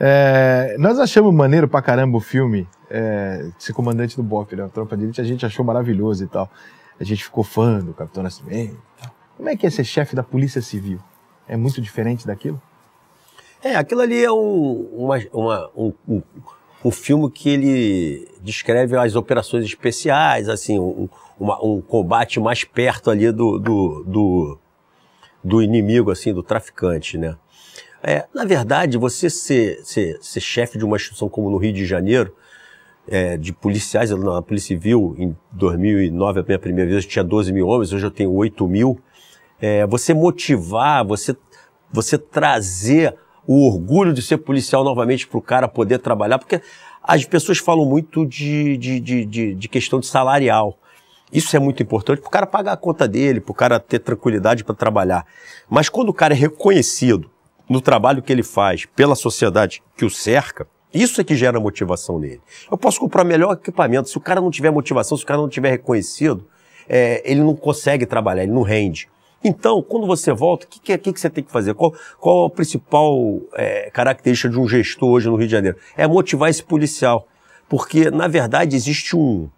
É, nós achamos maneiro pra caramba o filme, é, ser comandante do BOP, né? A Tropa de Elite, a gente achou maravilhoso e tal. A gente ficou fã do Capitão Nascimento e tal. Como é que é ser chefe da Polícia Civil? É muito diferente daquilo? É, aquilo ali é um, uma, uma, um, um, um, filme que ele descreve as operações especiais, assim, um, uma, um combate mais perto ali do, do, do, do inimigo, assim, do traficante, né? É, na verdade, você ser, ser, ser chefe de uma instituição como no Rio de Janeiro, é, de policiais na Polícia Civil, em 2009, a minha primeira vez, eu tinha 12 mil homens, hoje eu tenho 8 mil. É, você motivar, você, você trazer o orgulho de ser policial novamente para o cara poder trabalhar, porque as pessoas falam muito de, de, de, de, de questão de salarial. Isso é muito importante para o cara pagar a conta dele, para o cara ter tranquilidade para trabalhar. Mas quando o cara é reconhecido no trabalho que ele faz pela sociedade que o cerca, isso é que gera motivação nele. Eu posso comprar melhor equipamento. Se o cara não tiver motivação, se o cara não tiver reconhecido, é, ele não consegue trabalhar, ele não rende. Então, quando você volta, o que, que, é, que, você tem que fazer? Qual, qual a principal é, característica de um gestor hoje no Rio de Janeiro? É motivar esse policial. Porque, na verdade, existe um,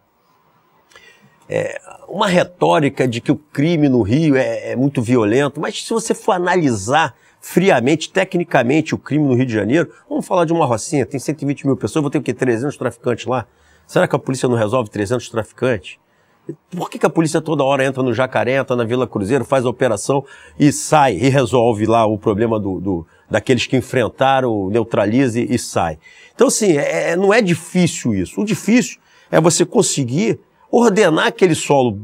é, uma retórica de que o crime no Rio é, é muito violento, mas se você for analisar friamente, tecnicamente, o crime no Rio de Janeiro. Vamos falar de uma rocinha, tem 120 mil pessoas, vou ter o quê? 300 traficantes lá? Será que a polícia não resolve 300 traficantes? Por que, que a polícia toda hora entra no Jacaré, entra na Vila Cruzeiro, faz a operação e sai e resolve lá o problema do, do daqueles que enfrentaram, neutraliza e, e sai? Então, assim, é, é, não é difícil isso. O difícil é você conseguir ordenar aquele solo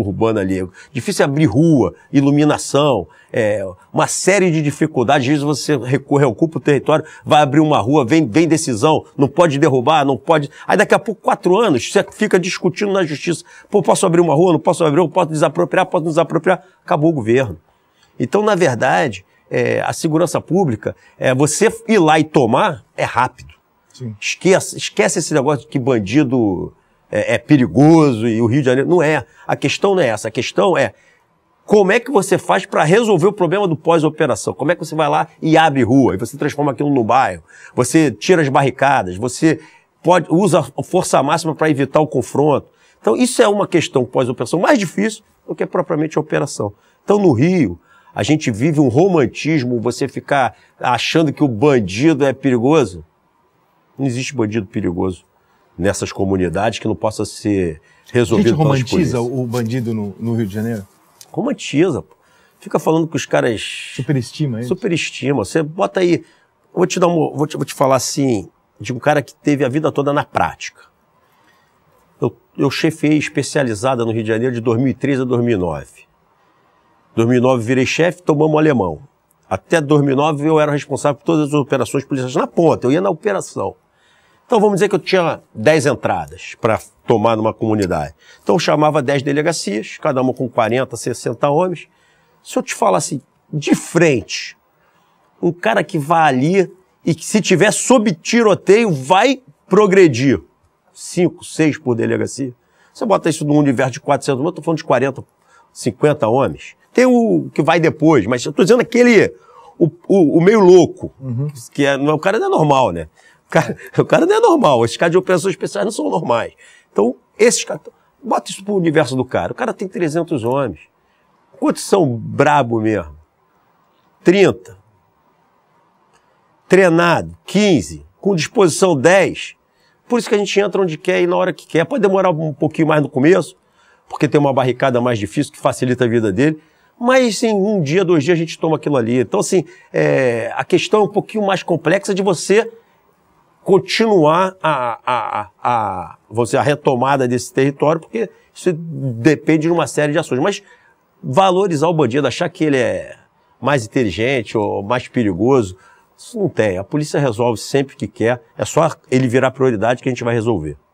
urbana ali. Difícil abrir rua, iluminação, é, uma série de dificuldades. Às vezes você recorre, ocupa o território, vai abrir uma rua, vem, vem decisão, não pode derrubar, não pode. Aí daqui a pouco, quatro anos, você fica discutindo na justiça. Pô, posso abrir uma rua, não posso abrir, posso desapropriar, posso desapropriar. Acabou o governo. Então, na verdade, é, a segurança pública, é, você ir lá e tomar é rápido. Sim. Esquece, esquece esse negócio de que bandido é, é perigoso e o Rio de Janeiro. Não é. A questão não é essa. A questão é como é que você faz para resolver o problema do pós-operação? Como é que você vai lá e abre rua? E você transforma aquilo no bairro? Você tira as barricadas? Você pode usa força máxima para evitar o confronto? Então, isso é uma questão pós-operação mais difícil do que propriamente a operação. Então, no Rio, a gente vive um romantismo, você ficar achando que o bandido é perigoso. Não existe bandido perigoso nessas comunidades que não possa ser resolvido A gente romantiza o bandido no, no, Rio de Janeiro? Romantiza, pô. Fica falando que os caras... Superestima isso? Superestima. Você bota aí... Vou te, dar uma, vou, te, vou te falar assim, de um cara que teve a vida toda na prática. Eu, eu chefei especializada no Rio de Janeiro de 2003 a 2009. 2009 virei chefe, tomamos alemão. Até 2009 eu era responsável por todas as operações policiais na ponta, eu ia na operação. Então vamos dizer que eu tinha 10 entradas para tomar numa comunidade. Então eu chamava 10 delegacias, cada uma com 40, 60 homens. Se eu te falar assim, de frente, um cara que vai ali e que se tiver sob tiroteio vai progredir. 5, 6 por delegacia. Você bota isso num universo de 400, eu estou falando de 40, 50 homens. Tem o que vai depois, mas eu estou dizendo aquele, o, o, o meio louco, uhum. que é, é o cara não é normal, né? O cara, o cara não é normal. Esses caras de operações especiais não são normais. Então, esses caras. Bota isso pro universo do cara. O cara tem 300 homens. Quantos são brabo mesmo? 30. Treinado, 15. Com disposição, 10. Por isso que a gente entra onde quer e na hora que quer. Pode demorar um pouquinho mais no começo, porque tem uma barricada mais difícil que facilita a vida dele. Mas em assim, um dia, dois dias a gente toma aquilo ali. Então, assim, é, a questão é um pouquinho mais complexa de você continuar a, a, a, você, a retomada desse território, porque isso depende de uma série de ações. Mas valorizar o bandido, achar que ele é mais inteligente ou mais perigoso, isso não tem. A polícia resolve sempre que quer, é só ele virar prioridade que a gente vai resolver.